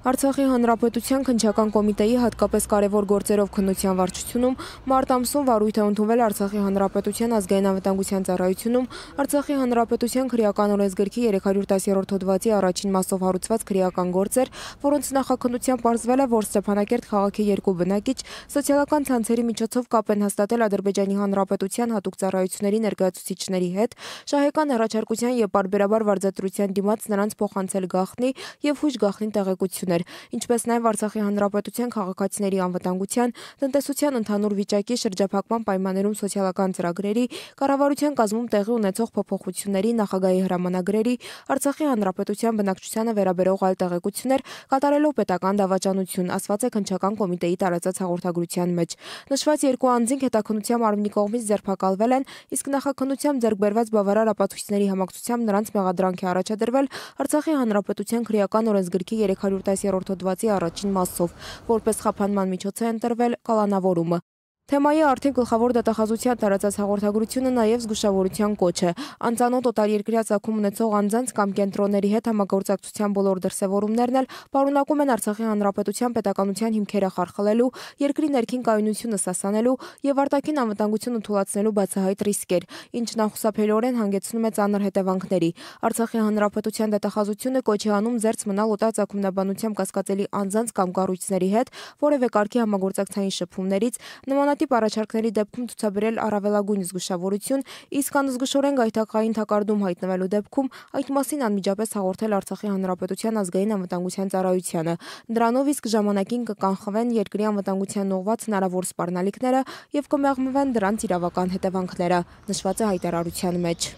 Արցախի Հանրապետության քնչական կոմիտեի հատկապես կարևոր գործերով քննության վարչությունում մարտ ամսում վարույթ է ընդունվել Արցախի Հանրապետության ազգային անվտանգության ծառայությունում Արցախի Հանրապետության քրեական օրենսգրքի 310-րդ հոդվածի առաջին մասով հարուցված քրեական գործեր, որոնց նախաքննության պարզվել է, որ Ստեփանակերտ քաղաքի երկու բնակիչ սոցիալական ցանցերի միջոցով կապ են հաստատել Ադրբեջանի Հանրապետության հատուկ ծառայությունների ներկայացուցիչների հետ, շահեկան առաջարկության եւ բարբերաբար վարձատրության դիմաց նրանց փոխանցել գախնի եւ հույժ գախնի տեղեկություն հետևանքներ, ինչպես նաև Արցախի հանրապետության քաղաքացիների անվտանգության, տնտեսության ընդհանուր վիճակի շրջափակման պայմաններում սոցիալական ծրագրերի, կառավարության կազմում տեղի ունեցող փոփոխությունների, նախագահի հրամանագրերի, Արցախի հանրապետության բնակչությանը վերաբերող այլ տեղեկություններ կատարելով պետական դավաճանություն, ասված է քնչական կոմիտեի տարածած հաղորդագրության մեջ։ Նշված երկու անձինք հետաքնությամբ Արմենի կողմից ձերբակալվել են, իսկ նախաքնությամբ ձեռքբերված բավարար ապացույցների համակցությամբ նրանց մեղադրանք է առաջադրվել Արցախի հանրապետության քրեական օրենսգրքի 300 13-րդ հոդվածի առաջին մասով, որպես խափանման միջոց է ընտրվել կալանավորումը։ Թեմայի արդեն գլխավոր դատախազության տարածած հաղորդագրությունը նաև զգուշավորության կոչ է։ Անծանոթ օտարերկրյա ցակում ունեցող անձանց կամ կենտրոնների հետ համագործակցության բոլոր դրսևորումներն էլ պարունակում են Արցախի Հանրապետության պետականության հիմքերը խարխլելու, երկրի ներքին կայունությունը սասանելու եւ արտաքին անվտանգությունը թուլացնելու բացահայտ ռիսկեր, ինչն անխուսափելիորեն հանգեցնում է ծանր հետևանքների։ Արցախի Հանրապետության դատախազությունը կոչ է անում զերծ մնալ օտարցակումնաբանությամբ կասկածելի անձանց կամ կառույցների հետ որևէ կարգի համագործակցային շփումներից նմանատիպ Նմանատիպ առաջարկների դեպքում ցուցաբերել առավելագույն զգուշավորություն, իսկ անզգուշորեն գայթակղային թակարդում հայտնվելու դեպքում այդ մասին անմիջապես հաղորդել Արցախի Հանրապետության ազգային անվտանգության ծառայությանը։ Դրանով իսկ ժամանակին կկանխվեն երկրի անվտանգության ուղված հնարավոր սպառնալիքները եւ կմեղմվեն դրանց իրավական հետևանքները, նշված է հայտարարության մեջ։